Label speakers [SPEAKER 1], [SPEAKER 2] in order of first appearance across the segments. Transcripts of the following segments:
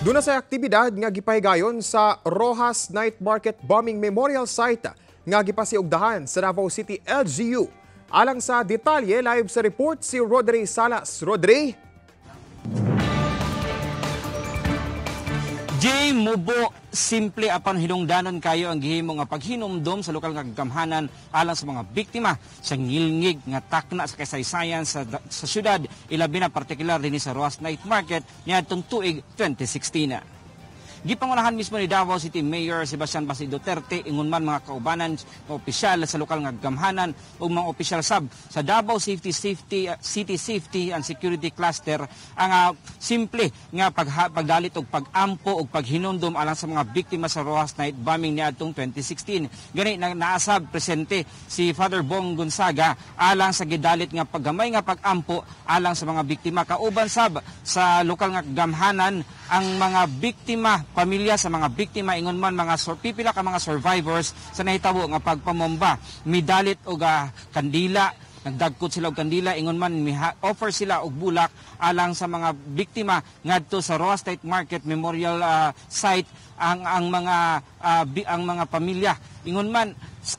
[SPEAKER 1] Doon na sa aktibidad nga gipahigayon sa Rojas Night Market Bombing Memorial Site nga gipasiugdahan sa Davao City LGU. Alang sa detalye, live sa report si Rodri Salas. Rodri, J. Mubo, simple apan hinungdanan kayo ang gihimo nga paghinomdom sa lokal nga gagamhanan alang sa mga biktima sa ngilngig nga takna sa kasaysayan sa, sa syudad, ilabi na partikular din sa Roas Night Market niya tuig 2016. Gipangunahan mismo ni Davao City Mayor Sebastian Basi Duterte ingon man mga kaubanan nga opisyal sa lokal nga gamhanan ug mga opisyal sab sa Davao Safety Safety uh, City Safety and Security Cluster ang uh, simple nga pag pagdalit og pag-ampo og paghinumdom alang sa mga biktima sa Rojas Night bombing niadtong 2016. Gani na naasab presente si Father Bong Gonzaga alang sa gidalit nga paggamay nga pag-ampo alang sa mga biktima kauban sab sa lokal nga gamhanan ang mga biktima pamilya sa mga biktima ingon man mga pipila ka mga survivors sa nahitabo nga pagpamomba midalit og uh, kandila nagdagkot sila og kandila ingon man offer sila og bulak alang sa mga biktima ngadto sa Roa State Market Memorial uh, site ang ang mga uh, bi, ang mga pamilya ingon man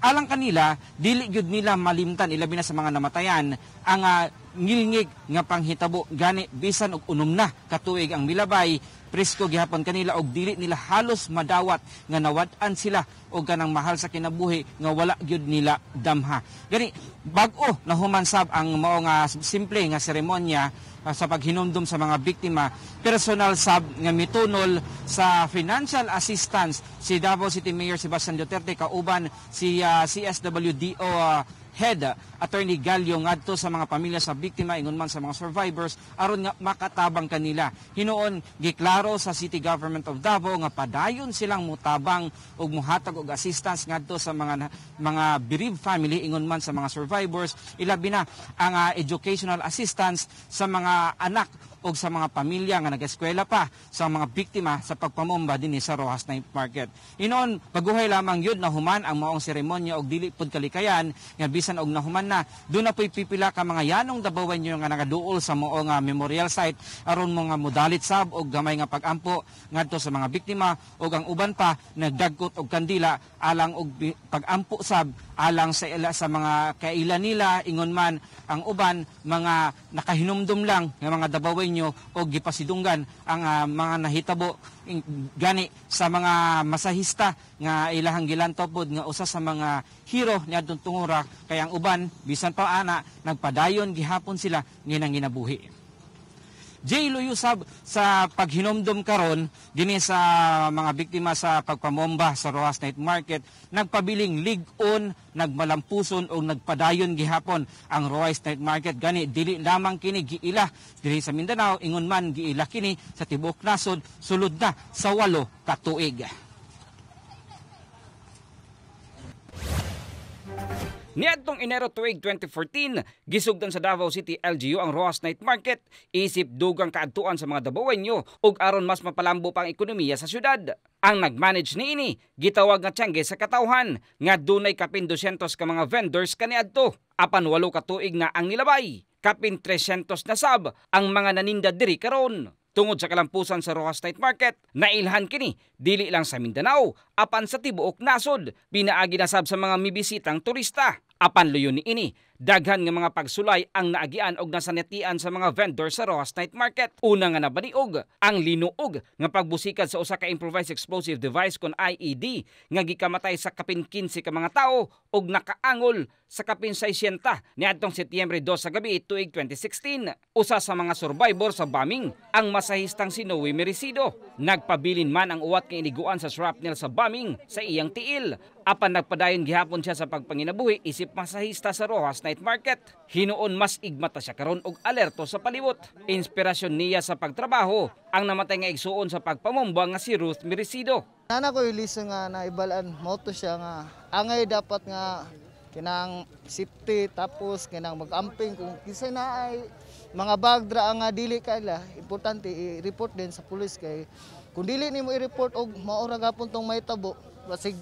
[SPEAKER 1] alang kanila dili gyud nila malimtan ilabi na sa mga namatayan ang uh, ngilngig nga panghitabo gani bisan og unom na katuig ang milabay presko gihapon kanila og dili nila halos madawat nga nawad-an sila og ganang mahal sa kinabuhi nga wala gyud nila damha gani bag-o na humansab ang mao nga simple nga seremonya Ah, sa paghinomdom sa mga biktima. Personal sub nga mitunol sa financial assistance si Davao City Mayor Sebastian Duterte kauban si uh, ah, CSWDO uh, ah, head ah, attorney Galio ngadto sa mga pamilya sa biktima ingon man sa mga survivors aron nga makatabang kanila hinuon giklaro sa city government of Davao nga padayon silang mutabang og muhatag og assistance ngadto sa mga mga bereaved family ingon man sa mga survivors ilabi na ang uh, educational assistance sa mga anak o sa mga pamilya nga nag-eskwela pa sa mga biktima sa pagpamomba din sa Rojas Night Market. Inon, baguhay lamang yun na human ang maong seremonya og dili pod kalikayan nga bisan og nahuman na do na po'y pipila ka mga yanong dabawan nyo nga nagaduol sa mao nga memorial site aron mga modalit sab og gamay nga pagampo ngadto sa mga biktima o ang uban pa nagdagkot og kandila alang og pagampo sab alang sa ila sa mga kailan nila ingon man ang uban mga nakahinumdum lang ng mga dabawenyo o gipasidunggan ang uh, mga nahitabo gani sa mga masahista nga ilahang gilantopod nga usa sa mga hero ni adtong tungura kay ang uban bisan pa ana nagpadayon gihapon sila nginang ginabuhi J. Luyusab sa paghinomdom karon dinhi sa mga biktima sa pagpamomba sa Roas Night Market nagpabiling ligon, nagmalampuson o nagpadayon gihapon ang Roas Night Market gani dili lamang kini giila diri sa Mindanao ingon man giila kini sa tibuok nasod sulod na sa walo ka tuig. Niadtong Enero tuig 2014, gisugdan sa Davao City LGU ang Rojas Night Market isip dugang kaadtuan sa mga Dabawenyo ug aron mas mapalambo pang ekonomiya sa syudad. Ang nagmanage niini gitawag nga tiyangge sa katawhan nga dunay kapin 200 ka mga vendors kaniadto apan walo ka tuig na ang nilabay kapin 300 na sab ang mga naninda diri karon tungod sa kalampusan sa Rojas Night Market. Nailhan kini, dili lang sa Mindanao, apan sa tibuok nasod, pinaagi nasab sa mga mibisitang turista. Apan luyo ni ini, Daghan nga mga pagsulay ang naagian og nasanatian sa mga vendor sa Rojas Night Market. Una nga nabaliog ang linuog nga pagbusikad sa usa ka improvised explosive device kon IED nga gikamatay sa kapin 15 ka mga tao og nakaangol sa kapin 600 niadtong Setyembre 2 sa gabi tuig 2016. Usa sa mga survivor sa bombing ang masahistang si Noe Mericido. Nagpabilin man ang uwat nga iniguan sa shrapnel sa bombing sa iyang tiil. Apan nagpadayon gihapon siya sa pagpanginabuhi isip masahista sa Rojas Night night market. Hinuon mas igmata siya karon og alerto sa palibot. Inspirasyon niya sa pagtrabaho ang namatay nga igsuon sa pagpamomba nga si Ruth Merecido. Nana ko ilison nga naibalan moto siya nga angay dapat nga kinang safety tapos kinang mag-amping kung kisay na ay mga bagdra nga dili kala importante i-report din sa pulis kay kung dili nimo i-report og maura gapon tong mahitabo basig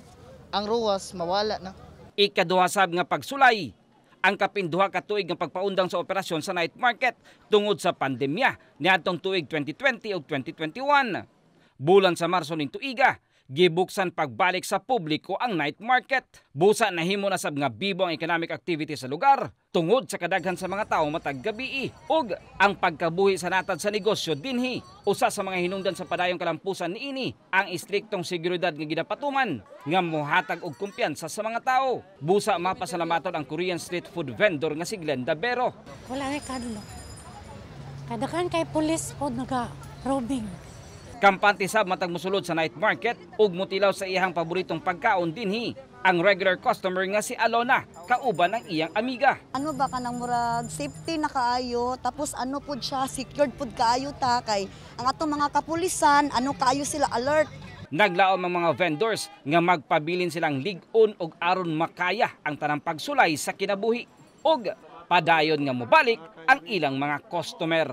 [SPEAKER 1] ang ruwas mawala na ikaduhasab nga pagsulay ang kapinduha ka ng pagpaundang sa operasyon sa night market tungod sa pandemya niadtong tuig 2020 o 2021. Bulan sa Marso ning tuiga, gibuksan pagbalik sa publiko ang night market. Busa nahimo na sab nga bibo ang economic activity sa lugar tungod sa kadaghan sa mga tao matag gabi ug ang pagkabuhi sa natad sa negosyo dinhi usa sa mga hinungdan sa padayong kalampusan niini ang istriktong seguridad nga gidapatuman nga mohatag og kumpiyansa sa mga tao busa mapasalamaton ang Korean street food vendor nga si Glenda Bero wala ni kadlo kadakan kay pulis pod naga robbing Kampante sab matag mosulod sa night market ug motilaw sa iyang paboritong pagkaon dinhi ang regular customer nga si Alona kauban ang iyang amiga. Ano ba ka kanang murag safety na kaayo tapos ano pud siya secured pud kaayo ta kay ang atong mga kapulisan ano kaayo sila alert Naglaom ang mga vendors nga magpabilin silang ligon og aron makaya ang tanang pagsulay sa kinabuhi og padayon nga mobalik ang ilang mga customer.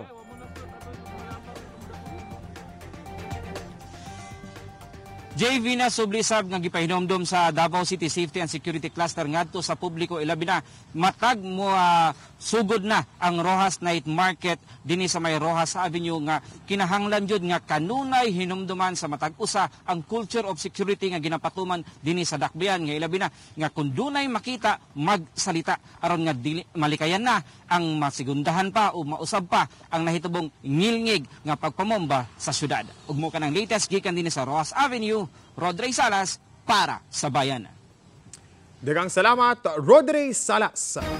[SPEAKER 1] JV na sublisab nga gipahinomdom sa Davao City Safety and Security Cluster ngadto sa publiko ilabi na matag mo uh, sugod na ang Rojas Night Market dinhi sa may Rojas Avenue nga kinahanglan jud nga kanunay hinumduman sa matag usa ang culture of security nga ginapatuman dinhi sa dakbayan nga ilabi na nga kun dunay makita magsalita aron nga dili, malikayan na ang masigundahan pa o mausab pa ang nahitubong ngilngig nga pagpamomba sa syudad. mo kanang latest gikan dinhi sa Rojas Avenue Rodrey Salas para sa bayan. Dagang salamat, Rodrey Salas.